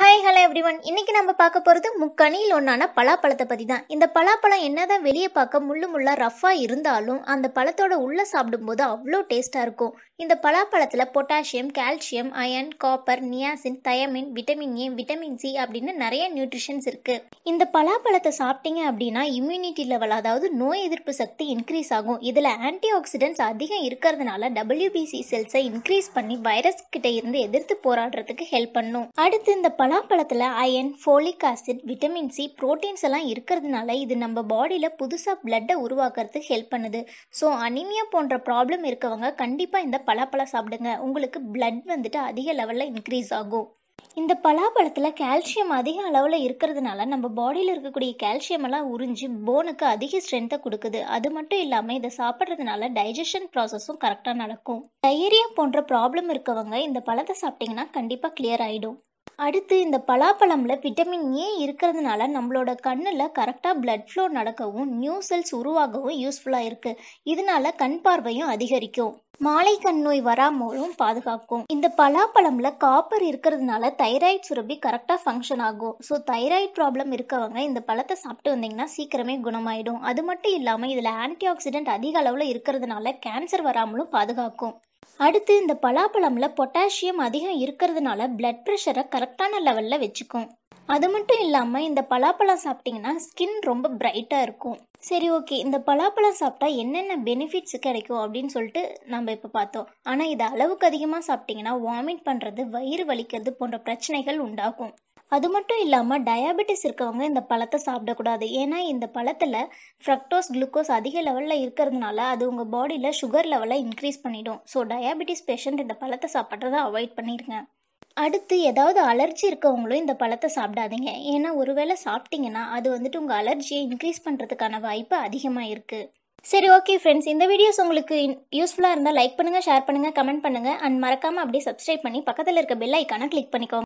hi hello every one இன்னைக்கு நம்ம பார்க்க போகிறது முக்கணியில் ஒன்றான பலாப்பழத்தை பற்றி தான் இந்த பலாப்பழம் என்ன தான் வெளியே பார்க்க முள்ளு முள்ளா ரஃப்பாக இருந்தாலும் அந்த பழத்தோட உள்ளே சாப்பிடும்போது அவ்வளோ டேஸ்ட்டாக இருக்கும் இந்த பலாப்பழத்தில் potassium calcium iron copper niacin thiamine vitamin A vitamin C அப்படின்னு நிறைய நியூட்ரிஷன்ஸ் இருக்குது இந்த பலாப்பழத்தை சாப்பிட்டீங்க அப்படின்னா இம்யூனிட்டி லெவல் அதாவது நோய் எதிர்ப்பு சக்தி இன்க்ரீஸ் ஆகும் இதில் ஆன்டி ஆக்சிடென்ட்ஸ் அதிகம் இருக்கிறதுனால டபிள்யூபிசி செல்ஸை இன்க்ரீஸ் பண்ணி வைரஸ் கிட்ட இருந்து எதிர்த்து போராடுறதுக்கு ஹெல்ப் பண்ணும் அடுத்து இந்த பழ பலாப்பழத்தில் iron folic acid vitamin C proteins எல்லாம் இருக்கிறதுனால இது நம்ம பாடியில் புதுசாக பிளட்டை உருவாக்குறதுக்கு ஹெல்ப் பண்ணுது ஸோ அனிமியா போன்ற ப்ராப்ளம் இருக்கவங்க கண்டிப்பாக இந்த பலாப்பழம் சாப்பிடுங்க உங்களுக்கு பிளட் வந்துட்டு அதிக லெவலில் இன்க்ரீஸ் ஆகும் இந்த பலாப்பழத்தில் கால்சியம் அதிக அளவில் இருக்கிறதுனால நம்ம பாடியில் இருக்கக்கூடிய கால்சியம் எல்லாம் உறிஞ்சி போனுக்கு அதிக ஸ்ட்ரென்த்தை கொடுக்குது அது மட்டும் இல்லாமல் இதை சாப்பிட்றதுனால டைஜஷன் ப்ராசஸும் கரெக்டாக நடக்கும் டயரியா போன்ற ப்ராப்ளம் இருக்கவங்க இந்த பழத்தை சாப்பிட்டிங்கன்னா கண்டிப்பாக கிளியர் ஆகிடும் அடுத்து இந்த பலாப்பழமில் விட்டமின் ஏ இருக்கிறதுனால நம்மளோட கண்ணில் கரெக்டாக பிளட் ஃப்ளோ நடக்கவும் நியூ செல்ஸ் உருவாகவும் யூஸ்ஃபுல்லாக இருக்குது இதனால கண் பார்வையும் அதிகரிக்கும் மாலை கண் நோய் வராமலும் பாதுகாக்கும் இந்த பலாப்பழம்ல காப்பர் இருக்கிறதுனால தைராய்டு சுரப்பி கரெக்டாக ஃபங்க்ஷன் ஆகும் ஸோ தைராய்டு ப்ராப்ளம் இருக்கவங்க இந்த பழத்தை சாப்பிட்டு வந்தீங்கன்னா சீக்கிரமே குணமாயிடும் அது மட்டும் இல்லாமல் இதில் ஆன்டி ஆக்சிடென்ட் அதிக அளவில் இருக்கிறதுனால கேன்சர் வராமலும் பாதுகாக்கும் அடுத்து இந்த பலாப்பழமில் பொட்டாசியம் அதிகம் இருக்கிறதுனால பிளட் ப்ரெஷரை கரெக்டான லெவலில் வச்சுக்கும் அது மட்டும் இல்லாமல் இந்த பலாப்பழம் சாப்பிட்டிங்கன்னா ஸ்கின் ரொம்ப பிரைட்டாக இருக்கும் சரி ஓகே இந்த பலாப்பழம் சாப்பிட்டா என்னென்ன பெனிஃபிட்ஸ் கிடைக்கும் அப்படின்னு சொல்லிட்டு நம்ம இப்போ பார்த்தோம் ஆனால் இது அளவுக்கு அதிகமாக சாப்பிட்டிங்கன்னா வாமிட் பண்ணுறது வயிறு வலிக்கிறது போன்ற பிரச்சனைகள் உண்டாகும் அது மட்டும் இல்லாமல் டயாபெட்டிஸ் இருக்கவங்க இந்த பழத்தை சாப்பிடக்கூடாது ஏன்னா இந்த பழத்தில் ஃப்ரக்டோஸ் குளுக்கோஸ் அதிக லெவலில் இருக்கிறதுனால அது உங்கள் பாடியில் சுகர் லெவலை இன்க்ரீஸ் பண்ணிடும் ஸோ டயாபெட்டிஸ் பேஷண்ட் இந்த பழத்தை சாப்பிட்றத அவாய்ட் பண்ணிடுங்க அடுத்து ஏதாவது அலர்ஜி இருக்கவங்களும் இந்த பழத்தை சாப்பிடாதீங்க ஏன்னா ஒருவேளை சாப்பிட்டீங்கன்னா அது வந்துட்டு உங்கள் அலர்ஜியை இன்க்ரீஸ் பண்ணுறதுக்கான வாய்ப்பு அதிகமாக இருக்குது சரி ஓகே ஃப்ரெண்ட்ஸ் இந்த வீடியோஸ் உங்களுக்கு யூஸ்ஃபுல்லாக இருந்தால் லைக் பண்ணுங்கள் ஷேர் பண்ணுங்கள் கமெண்ட் பண்ணுங்கள் அண்ட் மறக்காமல் அப்படியே சப்ஸ்கிரைப் பண்ணி பக்கத்தில் இருக்க பெல் ஐக்கானை கிளிக் பண்ணிக்கோங்க